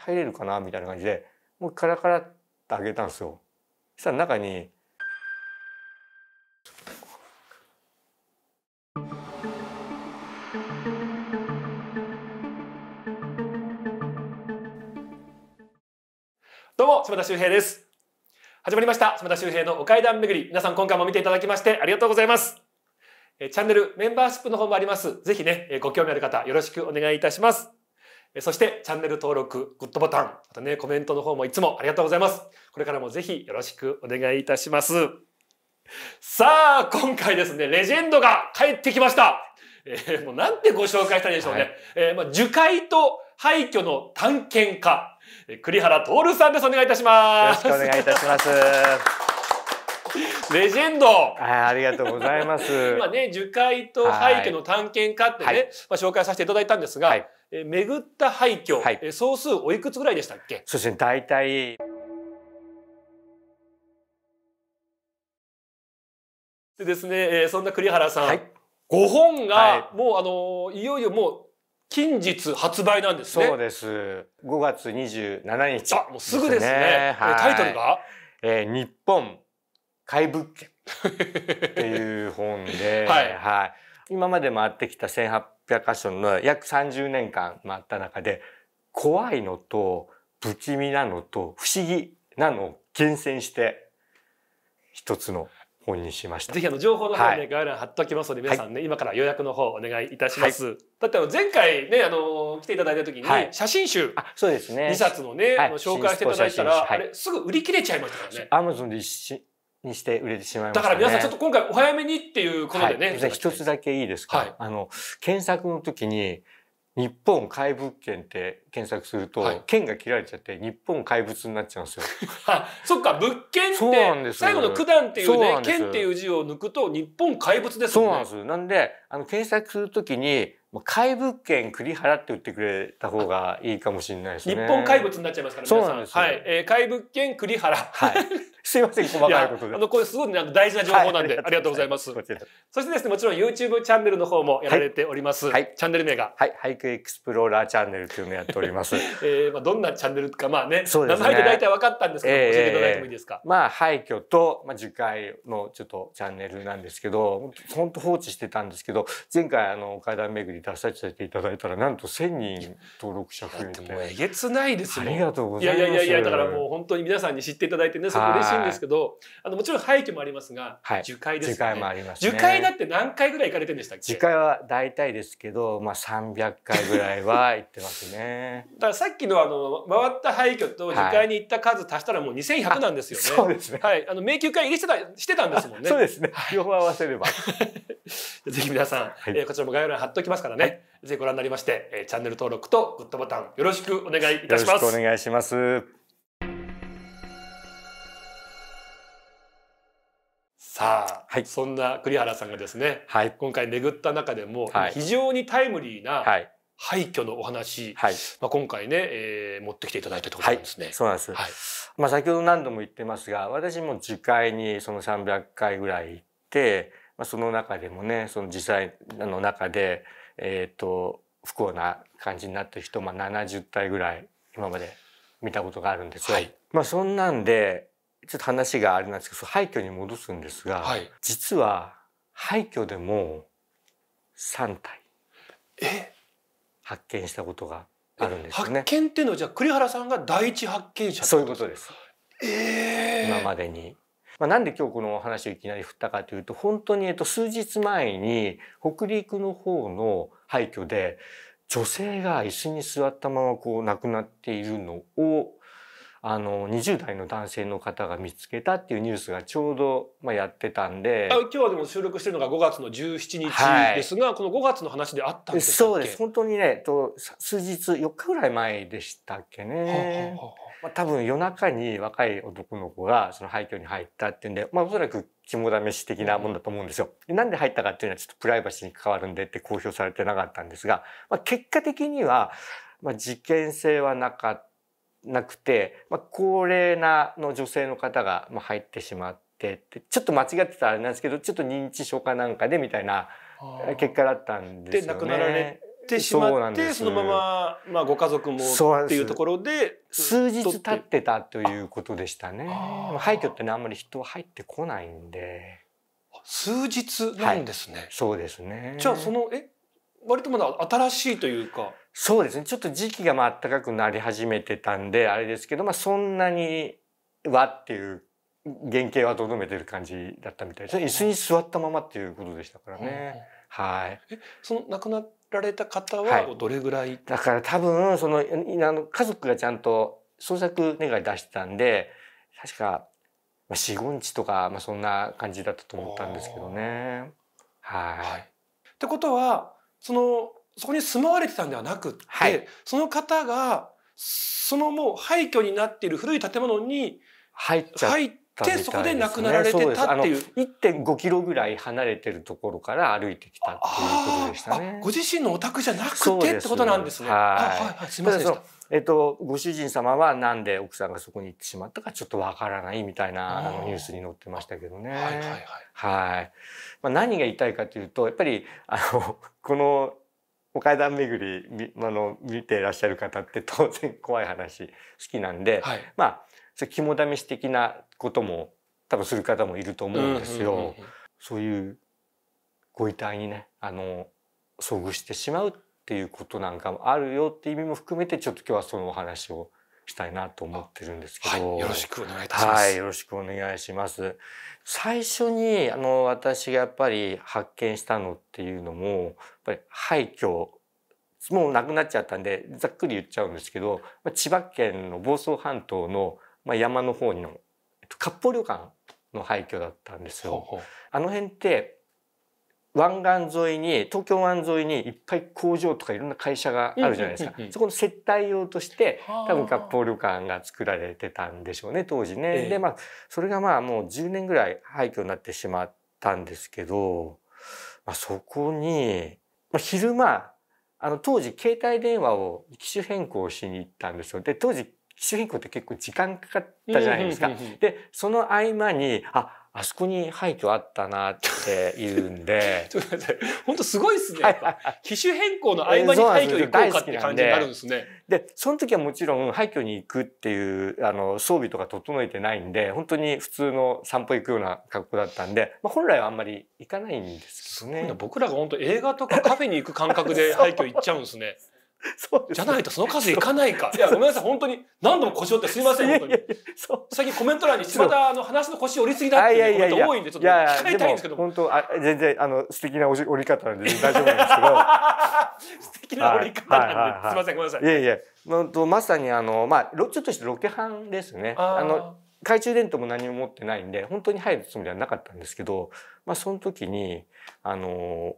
入れるかなみたいな感じでもうカラカラって開けたんですよ。そしたら中にどうも島田秀平です始まりました島田秀平のお階段巡り皆さん今回も見ていただきましてありがとうございますチャンネルメンバーシップの方もありますぜひねご興味ある方よろしくお願いいたしますそしてチャンネル登録、グッドボタン、あとね、コメントの方もいつもありがとうございます。これからもぜひよろしくお願いいたします。さあ、今回ですね、レジェンドが帰ってきました。えー、もうなんてご紹介したらいでしょうね。はい、えー、まあ、樹海と廃墟の探検家、栗原徹さんです。お願いいたします。よろしくお願いいたします。レジェンド。あ、ありがとうございます。今ね、樹海と廃墟の探検家ってね、はい、まあ紹介させていただいたんですが、はいえ巡った廃墟、はい、総数おいくつぐらいでしたっけそうですね大体でですね、えそんな栗原さん、はい、5本がもう、あのいよいよもう近日発売なんですね。そうです。5月27日、ね、もうすぐですね。はい、タイトルが、えー、日本怪物件っていう本で、はい、はい、今まで回ってきた1800 8ッションの約30年間あった中で怖いのと不気味なのと不思議なのを厳選して一つの本にしました。ぜひあの情報の方で、ね、概要欄貼っておきますので、皆さんね、今から予約の方お願いいたします。はい、だってあの前回ねあの来ていただいた時に、写真集、あそうですね2冊のね、あの紹介していただいたら、あれすぐ売り切れちゃいましたからね。アマゾンで一にして売れてしまいました、ね、だから皆さんちょっと今回お早めにっていうことでね。はい、一つだけいいですか、はい、あの、検索の時に、日本怪物券って検索すると、はい、券が切られちゃって日本怪物になっちゃうんですよ。そっか物件って最後の九段っていうね券っていう字を抜くと日本怪物ですもんね。そうなんです。なんであの検索するときに怪物券栗原って売ってくれた方がいいかもしれないですね。日本怪物になっちゃいますからね。そうなんです、はい、えー、怪物券栗原。はい。すいません、細かいことで。あの、これすごいなんか大事な情報なんで、はい、ありがとうございます。こちら。そしてですね、もちろん YouTube チャンネルの方もやられております。はい、チャンネル名が。はい、俳句エクスプローラーチャンネルというのをやっております。えー、まあどんなチャンネルか、まあね、そうですね名前で大体分かったんですけど、えー、教えていただいてもいいですか。まあ、廃墟と、まあ、樹海のちょっとチャンネルなんですけど、本当放置してたんですけど、前回、あの、階段巡り出させていただいたら、なんと1000人登録者増えて。もうえげつないですよ。ありがとうございます。いやいやいや、だからもう本当に皆さんに知っていただいてね、そこ嬉しいんですけど、あのもちろん廃墟もありますが、はい、樹海ですね樹海もあります、ね、樹海だって何回ぐらい行かれてんでしたっけ樹海は大体ですけど、まあ、300回ぐらいは行ってますね だからさっきのあの回った廃墟と樹海に行った数足したらもう2100なんですよね、そうですねはいあの迷宮会入りしてたしてたんですもんね そうですね両方合わせれば ぜひ皆さん、はえー、こちらも概要欄貼っておきますからね、はい、ぜひご覧になりまして、えー、チャンネル登録とグッドボタンよろしくお願いいたします。よろしくお願いします。さあ、はい、そんな栗原さんがですね、はい、今回巡った中でも非常にタイムリーな廃墟のお話、はい、まあ、今回ね、えー、持ってきていただいたということなんですね。そうなんです、まあ、先ほど何度も言ってますが私も樹海にその300回ぐらい行って、まあ、その中でもねその実際の中で、えーと、不幸な感じになった人、まあ、70体ぐらい今まで見たことがあるんですよ。まあ、そんなんでちょっと話があれなんですけど廃墟に戻すんですが、はい、実は廃墟でも3体発見したことがあるんですよね。発見っていうのはじゃ栗原さんが第一発見者そういうことです。えー、今までに。まあ、なんで今日この話をいきなり振ったかというと本当にえっと数日前に北陸の方の廃墟で女性が椅子に座ったままこう亡くなっているのをあの20代の男性の方が見つけたっていうニュースがちょうど、まあ、やってたんで今日はでも収録してるのが5月の17日ですが、はい、この5月の話であったんですそうです本当にねと数日4日ぐらい前でしたっけね。はははまあ、多分夜中に若い男の子がその廃墟に入ったっていうんで、まあ、おそらく肝試し的なもんだと思うんですよ。なんで入ったかっていうのはちょっとプライバシーに関わるんでって公表されてなかったんですが、まあ、結果的には、まあ、事件性はなかった。なくて、まあ、高齢なの女性の方が入ってしまってちょっと間違ってたあれなんですけどちょっと認知症かなんかでみたいな結果だったんですよね。で亡くなられてしまってそのまま、まあ、ご家族もっていうところで数日経ってたということでしたね。廃墟ってねあんまり人は入ってこないんで。数日なんですね。はい、そうですね。じゃあそのえ割とまだ新しいというか。そうですねちょっと時期がまあ暖かくなり始めてたんであれですけど、まあ、そんなにはっていう原型はとどめてる感じだったみたいです椅子に座ったままっていうことでしたからね。はい、えその亡くなられた方はどれぐらい、はい、だから多分その家族がちゃんと捜索願い出してたんで確か45日とか、まあ、そんな感じだったと思ったんですけどね。はい、はい、ってことはそのそこに住まわれてたんではなくって、はい、その方がそのもう廃墟になっている古い建物に入っちって、そこで亡くなられてたっていう。1.5キロぐらい離れてるところから歩いてきたっていうことでしたね。ご自身のお宅じゃなくてってことなんですね。すはい、はい、すみませんでした。えっと、ご主人様はなんで奥さんがそこに行ってしまったかちょっとわからないみたいなあのニュースに載ってましたけどね。はい、はいはい、まあ、何が言いたいかというとやっぱりあのこのお階段巡りあの見ていらっしゃる方って当然怖い話好きなんで、はい、まあそれ肝試し的なことも多分する方もいると思うんですよ。うんうんうんうん、そういうご遺体にねあの遭遇してしまうっていうことなんかもあるよって意味も含めてちょっと今日はそのお話をしたいなと思ってるんですけど、はい、よろしくお願いいたします、はい、よろしくお願いします最初にあの私がやっぱり発見したのっていうのもやっぱり廃墟もうなくなっちゃったんでざっくり言っちゃうんですけど千葉県の房総半島のま山の方にのえっと、割烹旅館の廃墟だったんですよ。あの辺って湾岸沿いに東京湾沿いにいっぱい工場とかいろんな会社があるじゃないですか、そこの接待用として多分割烹旅館が作られてたんでしょうね当時ね。えでまあそれがまあもう10年ぐらい廃墟になってしまったんですけど、まあ、そこに、まあ、昼間あの当時携帯電話を機種変更しに行ったんですよ。で当時機種変更って結構時間かかったじゃないですか。でその合間にああそこに廃墟あったなっていうんで。本当すごいっすね。機種変更の合間に廃墟行こうかって感じになるんですね。でその時はもちろん廃墟に行くっていうあの装備とか整えてないんで、本当に普通の散歩行くような格好だったんで、まあ、本来はあんまり行かないんですけどね。僕らが本当映画とかカフェに行く感覚で廃墟行っちゃうんですね。そうじゃないとその数いかないか。いや、ごめんなさい、本当に。何度も腰折ってすいません、本当に。いやいやそう。最近コメント欄に、またあの話の腰折りすぎだっていうコメント多いんで、ちょっと控えたいんですけど。本当あ、全然、あの、素敵な折り方なんで大丈夫なんですけど。素敵な折り方なんで、すいません、ごめんなさい。いやいや、まさにあの、まあ、ちょっとしたロケ班ですね。あの、懐中電灯も何も持ってないんで、本当に入るつもりはなかったんですけど、まあ、その時に、あの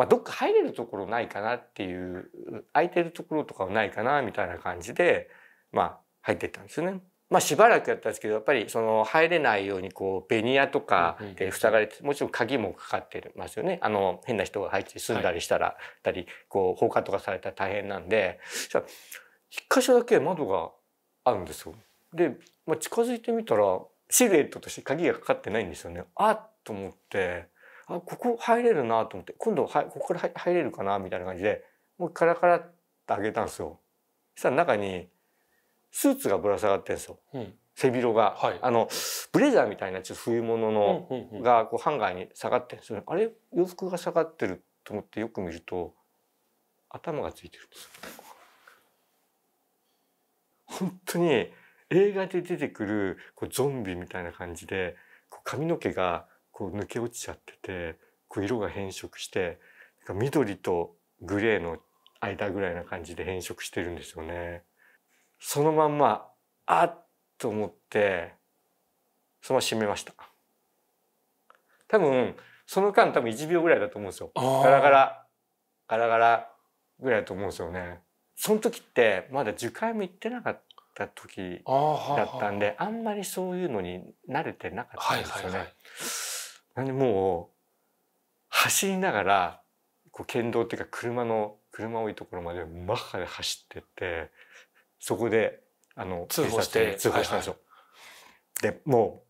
まあ、どっか入れるところないかなっていう空いてるところとかはないかなみたいな感じで、まあ、入ってったんですよね。まあ、しばらくやったんですけどやっぱりその入れないようにこうベニヤとかで塞がれてもちろん鍵もかかってますよねあの変な人が入って住んだりしたら、たりこう放火とかされたら大変なんで一箇所だけ窓があるんですよ。で、まあ、近づいてみたらシルエットとして鍵がかかってないんですよね。あっと思ってあここ入れるなと思って今度はここから入れるかなみたいな感じでもうカラカラって開けたんですよ。そしたら中にスーツがぶら下がってんですよ、うん、背広が、はい、あのブレザーみたいなちょっと冬物の、うんうん、がこうハンガーに下がってるんですよ、あれ洋服が下がってると思ってよく見ると頭がついてるんですよ。本当に映画で出てくるこうゾンビみたいな感じでこう髪の毛がこう抜け落ちちゃっててこう色が変色してなんか緑とグレーの間ぐらいな感じで変色してるんですよね。そのまんまあっと思ってそのまま閉めました。多分その間多分1秒ぐらいだと思うんですよ。ガラガラガラガラぐらいだと思うんですよね。その時ってまだ樹海も行ってなかった時だったんであんまりそういうのに慣れてなかったんですよね。はいはいはいなんでもう走りながらこう県道っていうか車の車多いところまでマッハで走ってってそこであの通報して通報したんですよ。はいはい、でも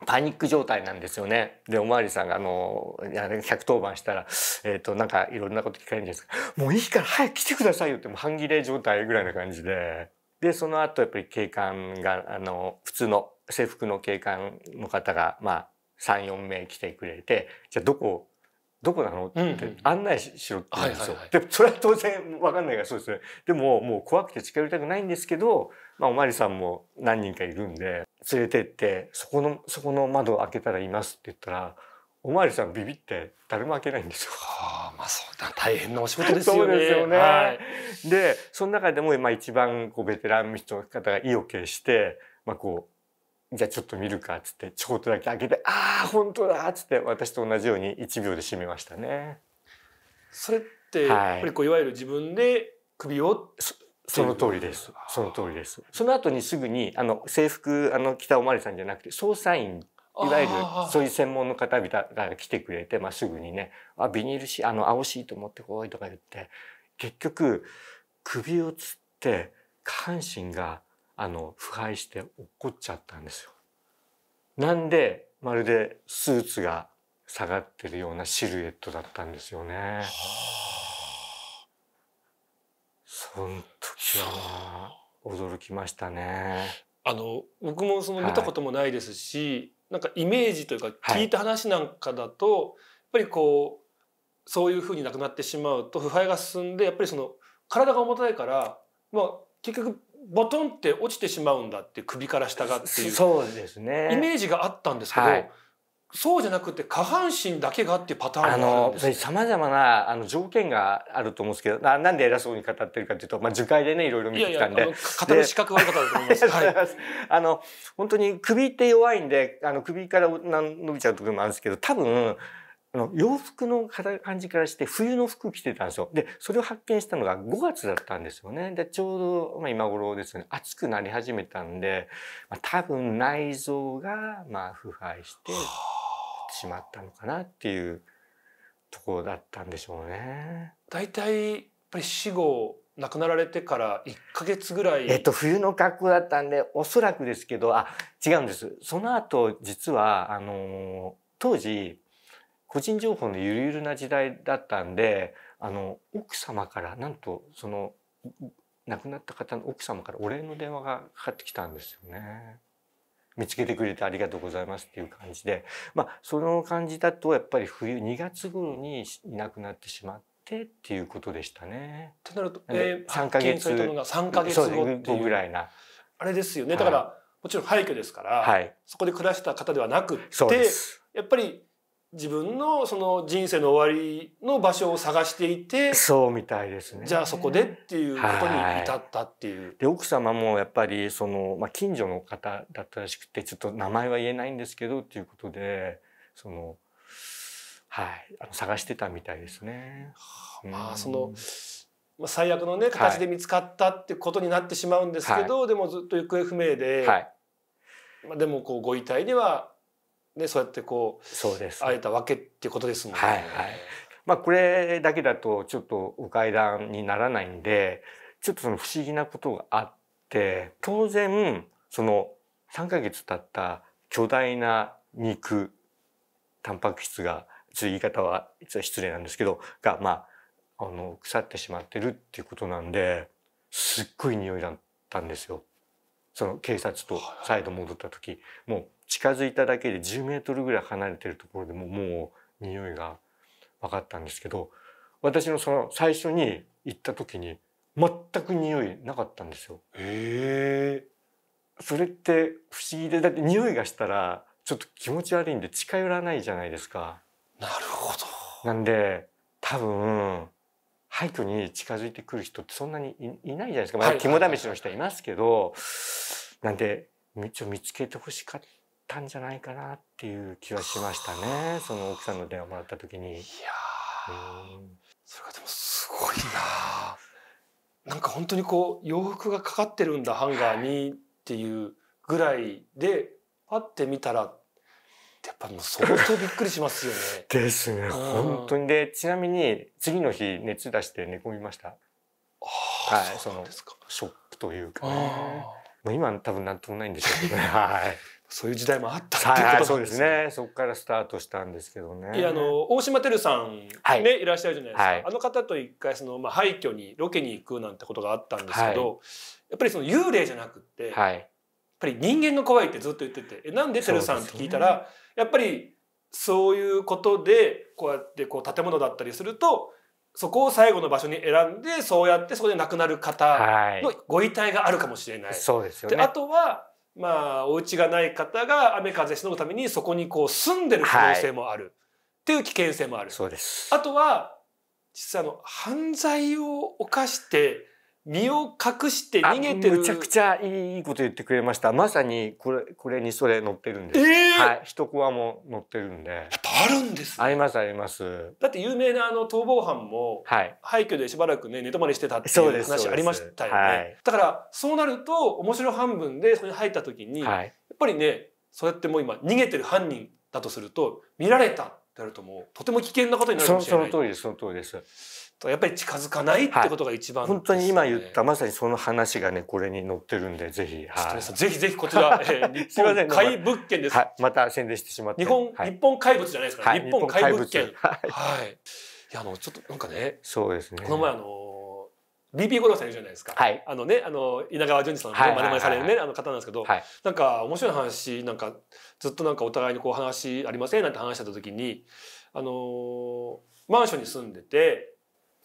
うパニック状態なんですよね。でお巡りさんがあの110番したら、えーと、なんかいろんなこと聞かれるんですが「もういいから早く来てくださいよ」ってもう半切れ状態ぐらいな感じで。でその後やっぱり警官があの普通の制服の警官の方がまあ34名来てくれてじゃあどこどこなのって案内しろって言うんですよ。でそれは当然分かんないからそうですね。でももう怖くて近寄りたくないんですけど、まあ、お巡りさんも何人かいるんで連れてってそこのそこの窓を開けたらいますって言ったらお巡りさんビビって誰も開けないんですよ。はあ、まあそうだ大変なお仕事ですよね。よねはい、でその中でも今一番こうベテランの人方が意を決して、まあ、こうじゃあちょっと見るかっつってちょっとだけ開けてああ本当だっつって私と同じように1秒で締めましたね。それってやっぱりこういわゆる自分で首をその通りです。その通りです。その後にすぐにあの制服あの北尾真理さんじゃなくて捜査員いわゆるそういう専門の方々が来てくれて、まあ、すぐにねあビニールシあの青シート持ってこいとか言って結局首をつって下半身があの腐敗して落っこっちゃったんですよ。なんでまるでスーツが下がってるようなシルエットだったんですよね。その時は驚きましたね。あの僕もその見たこともないですし、はい、なんかイメージというか聞いた話なんかだと、はい、やっぱりこうそういうふうになくなってしまうと腐敗が進んでやっぱりその体が重たいから、まあ、結局ボトンって落ちてしまうんだって首から下がっていうそうですねイメージがあったんですけど、はい、そうじゃなくて下半身だけがっていうパターンがあるんですさまざまなあの条件があると思うんですけどななんで偉そうに語ってるかというと、まあ、樹海でねいろいろ見てきたんでいやいや語る資格はある方だと思います。は い、あの本当に首って弱いんであの首から伸びちゃうところもあるんですけど多分あの洋服の感じからして冬の服着てたんですよ。で、それを発見したのが5月だったんですよね。で、ちょうど、まあ、今頃ですね、暑くなり始めたんで、まあ、多分内臓が、まあ、腐敗してしまったのかなっていうところだったんでしょうね。大体、やっぱり死後、亡くなられてから1ヶ月ぐらい。えっと、冬の格好だったんで、おそらくですけど、あ、違うんです。その後、実は、あのー、当時、個人情報のゆるゆるな時代だったんであの奥様からなんとその亡くなった方の奥様からお礼の電話がかかってきたんですよね。見つけてくれてありがとうございますっていう感じで、まあ、その感じだとやっぱり冬2月頃にいなくなってしまってっていうことでしたね。となると、えー、3ヶ月3ヶ月後ぐらいな。あれですよね、だから、はい、もちろん廃墟ですから、はい、そこで暮らした方ではなくてやっぱり自分のその人生の終わりの場所を探していてそうみたいですねじゃあそこでっていうことに至ったっていう。はい、で奥様もやっぱりその、まあ、近所の方だったらしくてちょっと名前は言えないんですけどっていうことでそのはいあの探してたみたいですね。うん、まあその最悪のね形で見つかったってことになってしまうんですけど、はい、でもずっと行方不明で、はい、まあ、でもこうご遺体にはね、そうやってこうそうです会えたわけっていうことですもんね。はいはいまあ、これだけだとちょっと迂回談にならないんでちょっとその不思議なことがあって当然その3ヶ月経った巨大な肉タンパク質がちょっと言い方は失礼なんですけどがまああの腐ってしまってるっていうことなんですっごい匂いだったんですよ。その警察と再度戻った時もう近づいただけで10メートルぐらい離れてるところでももう匂いが分かったんですけど私のその最初に行った時に全く匂いなかったんですよ。へーそれって不思議でだって匂いがしたらちょっと気持ち悪いんで近寄らないじゃないですか。なるほど。なんで多分廃墟に近づいてくる人ってそんなにいないじゃないですか、まあ、肝試しの人はいますけど、なんで道を見つけてほしかったんじゃないかなっていう気はしましたねその奥さんの電話もらった時に。いやそれがでもすごいななんか本当にこう洋服がかかってるんだハンガーにっていうぐらいでパッて見たらやっぱもう相当びっくりしますよね。ですね、うん、本当にでちなみに次の日熱出して寝込みました。はい、そのショックというか、ね、まあ、今多分何ともないんでしょうけどね。はい。そういう時代もあったっていうことなんですね。はいはい、そうですね。そこからスタートしたんですけどね。いやあの大島てるさんね、はい、いらっしゃるじゃないですか。はい、あの方と一回そのまあ廃墟にロケに行くなんてことがあったんですけど、はい、やっぱりその幽霊じゃなくて、はい、やっぱり人間の怖いってずっと言ってて、えなんでてるさんって聞いたら、ね、やっぱりそういうことでこうやってこう建物だったりするとそこを最後の場所に選んでそうやってそこで亡くなる方のご遺体があるかもしれない。はい、そうですよね、あとはまあお家がない方が雨風しのぐためにそこにこう住んでる可能性もある、はい、っていう危険性もある。そうですあとは実はあの犯罪を犯して身を隠して逃げてるむちゃくちゃいいこと言ってくれましたまさにこれこれにそれ乗ってるんです、えー、はい一コアも乗ってるんでやっぱあるんです、ね、ありますありますだって有名なあの逃亡犯も、はい、廃墟でしばらくね寝泊まりしてたっていう話ありましたよね、はい、だからそうなると面白半分でそれに入った時に、はい、やっぱりねそうやってもう今逃げてる犯人だとすると見られたってなるともうとても危険なことになるかもしれないその通りですその通りですとやっぱり近づかないってことが一番、ねはい、本当に今言ったまさにその話がねこれに載ってるんでぜひ、はい、ぜひぜひこちら、えー、日本怪物件です、はい、また宣伝してしまって日本、はい、日本怪物じゃないですか、ね、日本怪物件はいいやあのちょっとなんかねそうですねこの前あの BP 五郎さんいるじゃないですか、あのねあの稲川淳二さんのまねまねされるね、あの方なんですけど、はい、なんか面白い話なんかずっとなんかお互いにこう話ありませんなんて話した時にあのマンションに住んでて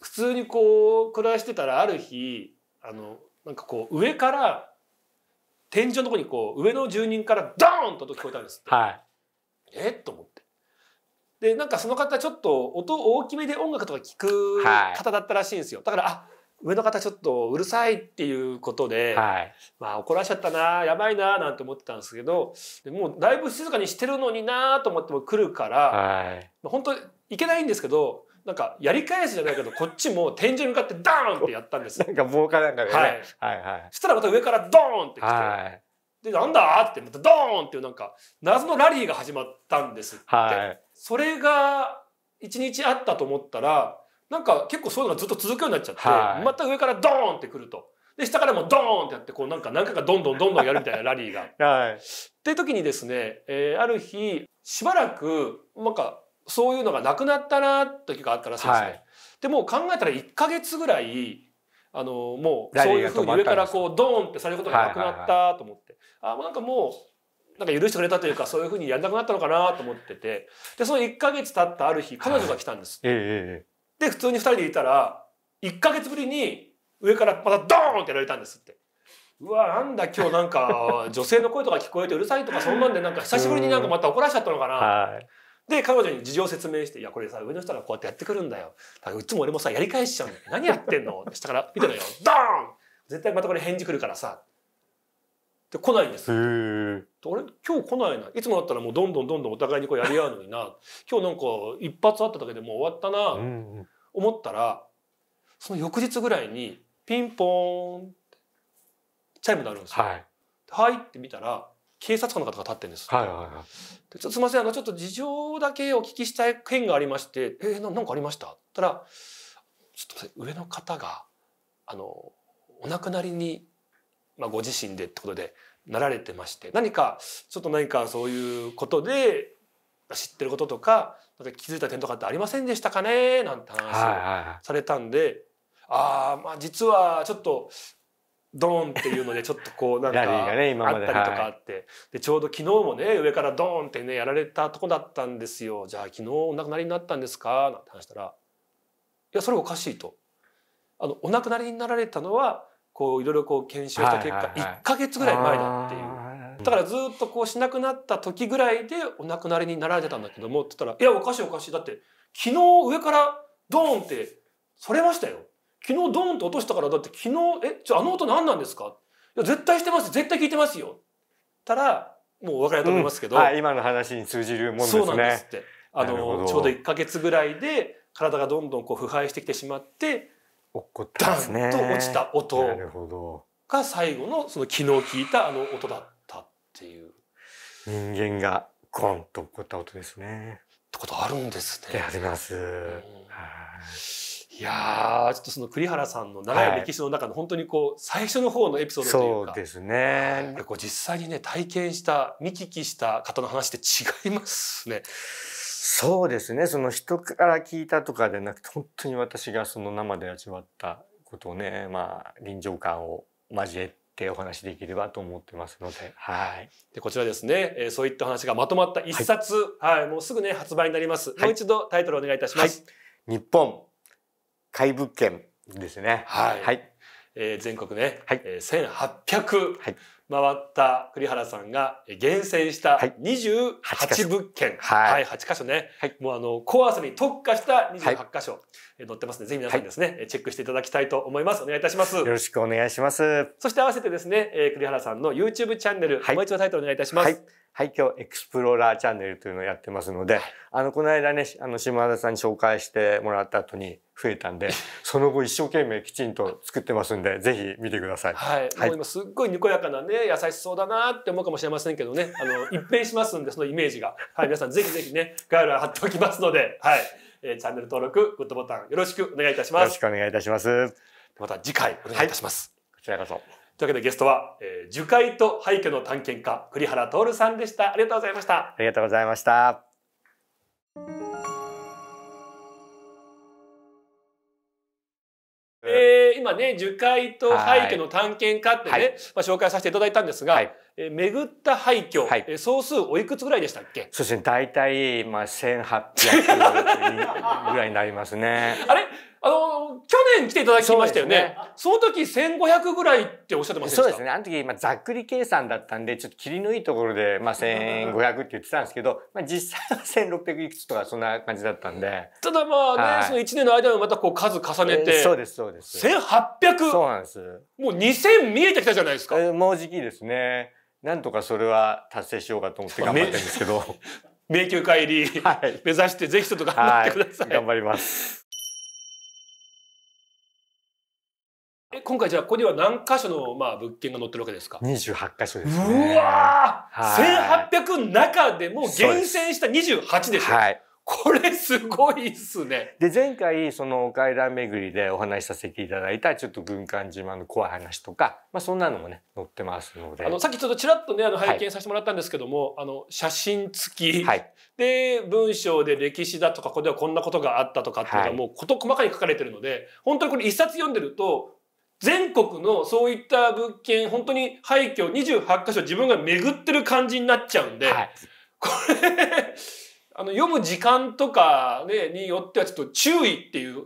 普通にこう暮らしてたらある日あのなんかこう上から天井のとこにこう上の住人からドーンと音聞こえたんですって。はい、えっと思って。でなんかその方ちょっと音大きめで音楽とか聞く方だったらしいんですよ。だからあ上の方ちょっとうるさいっていうことで、はい、まあ怒らしちゃったなやばいななんて思ってたんですけどもうだいぶ静かにしてるのになと思っても来るから、はい、本当いけないんですけどなんかやり返すじゃないけどこっちも天井に向かってダーンってやったんですなんか棒かなんかで、ね、はい、はいはいそしたらまた上からドーンって来て、はい、でなんだってまたドーンっていうなんか謎のラリーが始まったんですって、はい、それが一日あったと思ったらなんか結構そういうのがずっと続くようになっちゃって、はい、また上からドーンってくると。で下からもドーンってやってこうなんか何回かどんどんどんどんやるみたいなラリーが。はい、って時にですね、えー、ある日しばらくなんかそういうのがなくなったな時があったらしいですね。はい、でも考えたら1か月ぐらいあのもうそういうふうに上からこうドーンってされることがなくなったと思って、はいはいはい、あなんかもうなんか許してくれたというかそういうふうにやらなくなったのかなと思っててでその1か月経ったある日彼女が来たんです。はい、で普通に2人でいたら1か月ぶりに上からまたドーンってやられたんですって。うわなんだ今日なんか女性の声とか聞こえてうるさいとかそんなんでなんか久しぶりになんかまた怒らしちゃったのかな。はいで彼女に事情を説明して「いやこれさ上の人がこうやってやってくるんだよだからいつも俺もさやり返しちゃうんだよ何やってんの?」下から見てろよ ドーン絶対またこれ返事来るからさで来ないんです俺今日来ないないつもだったらもうどんどんどんどんお互いにこうやり合うのにな今日なんか一発あっただけでもう終わったな、思ったらその翌日ぐらいにピンポーンチャイム鳴るんですよ。はい、入ってみたら警察官の方が立ってんです。はいはいはい、ちょっとすみません、あの、ちょっと事情だけお聞きしたい件がありまして、えー、ななんかありましたたら、ちょっと上の方が、あの、お亡くなりに、まあ、ご自身でってことで、なられてまして、何か、ちょっと何かそういうことで、知ってることとか、なんか気づいた点とかってありませんでしたかねなんて話をされたんで、はいはいはい、ああ、まあ実はちょっとドーンっていうのでちょっとこうなんかあったりとかあって、でちょうど昨日もね上からドーンってねやられたとこだったんですよじゃあ昨日お亡くなりになったんですかなんて話したら「いやそれおかしい」と。あのお亡くなりになられたのはこういろいろこう検証した結果1か月ぐらい前だっていうだからずっとこうしなくなった時ぐらいでお亡くなりになられてたんだけどもって言ったら「いやおかしいおかしいだって昨日上からドーンってそれましたよ」昨日ドーンと落としたからだって昨日えじゃあの音何なんですかいや絶対してます絶対聞いてますよたらもうお分かりだと思いますけど、うん、今の話に通じるもんですねそうなんですってあのちょうど1か月ぐらいで体がどんどんこう腐敗してきてしまって落っこったん、ね、と落ちた音が最後のその昨日聞いたあの音だったっていう人間がコンと落こった音ですねってことあるんですねあります、はいいやちょっとその栗原さんの長い歴史の中の本当にこう最初の方のエピソードというか、そうですねこう実際にね体験した見聞きした方の話って違いますね。そうですねその人から聞いたとかでなくて本当に私がその生で味わったことをねまあ臨場感を交えて。お話できればと思ってますので、はい。でこちらですね、えー、そういった話がまとまった一冊、はい、はい、もうすぐね発売になります。もう一度タイトルお願いいたします。はい、日本買い物件ですね。はい。はい、えー、全国ね、はい、え1800回った栗原さんが厳選した28物件、はい、はい、8箇所ね、はい、もうあのコアスに特化した28箇所、はい、載ってますの、ね、で、ぜひ皆さんですね、はい、チェックしていただきたいと思います。お願いいたします。よろしくお願いします。そして合わせてですね、えー、栗原さんの YouTube チャンネル、もう一度タイトルお願いいたします。廃墟エクスプローラーチャンネルというのをやってますので、あの、この間ね、あの、島田さんに紹介してもらった後に増えたんで、その後一生懸命きちんと作ってますんで、ぜひ見てください。はい。はい、もう今すっごいにこやかなね、優しそうだなって思うかもしれませんけどね、あの、一変しますんで、そのイメージが。はい、皆さんぜひぜひね、概要欄貼っておきますので、はい。えー、チャンネル登録、グッドボタンよろしくお願いいたします。よろしくお願いいたします。また次回お願いいたします。はい、こちらこそ。というわけでゲストは、えー、樹海と廃墟の探検家栗原徹さんでしたありがとうございましたありがとうございましたえー、今ね樹海と廃墟の探検家ってね、はい、まあ、紹介させていただいたんですが、はい、えー、巡った廃墟、はい、総数おいくつぐらいでしたっけそうですね大体、まあ、1800ぐらいになりますね。あれあの、去年来ていただきましたよね。ねその時1500ぐらいっておっしゃってましたそうですね。あの時、まあ、ざっくり計算だったんで、ちょっと切りのいいところで、まあ、1500って言ってたんですけど、まあ、実際は1600いくつとかそんな感じだったんで。ただまあね、はい、その1年の間もまたこう数重ねて。えー、そうです、そうです。1800! そうなんです。もう2000見えてきたじゃないですか。えー、もうじきですね。なんとかそれは達成しようかと思って頑張ってるんですけど。迷宮帰り、はい、目指してぜひとと頑張ってください。はい、頑張ります。今回じゃあここには何箇所のまあ物件が載ってるわけですか。二十八箇所です、ね、うわ千八百中でも厳選した二十八でしょ。はい。これすごいっすね。で、前回、その階段巡りでお話しさせていただいた、ちょっと軍艦島の怖い話とか、まあそんなのもね、載ってますので。あの、さっきちょっとちらっとね、あの、拝見させてもらったんですけども、はい、あの、写真付き。はい、で、文章で歴史だとか、ここではこんなことがあったとかっていうのは、もう事細かに書かれてるので、本当にこれ一冊読んでると、全国のそういった物件、本当に廃墟28箇所自分が巡ってる感じになっちゃうんで、はい、これあの読む時間とか、ね、によってはちょっと注意っていう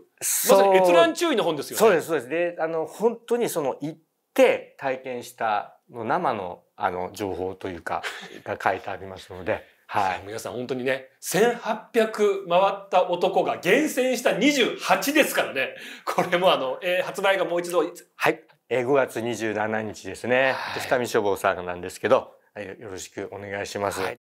まさに閲覧注意の本ですよね。そうですそうですであの本当にその行って体験したの生のあの情報というか が書いてありますので。はい、皆さん本当にね、1800回った男が厳選した28ですからね、これもあの、えー、発売がもう一度はい、え5月27日ですね、二見書房さんなんですけど、よろしくお願いします。はい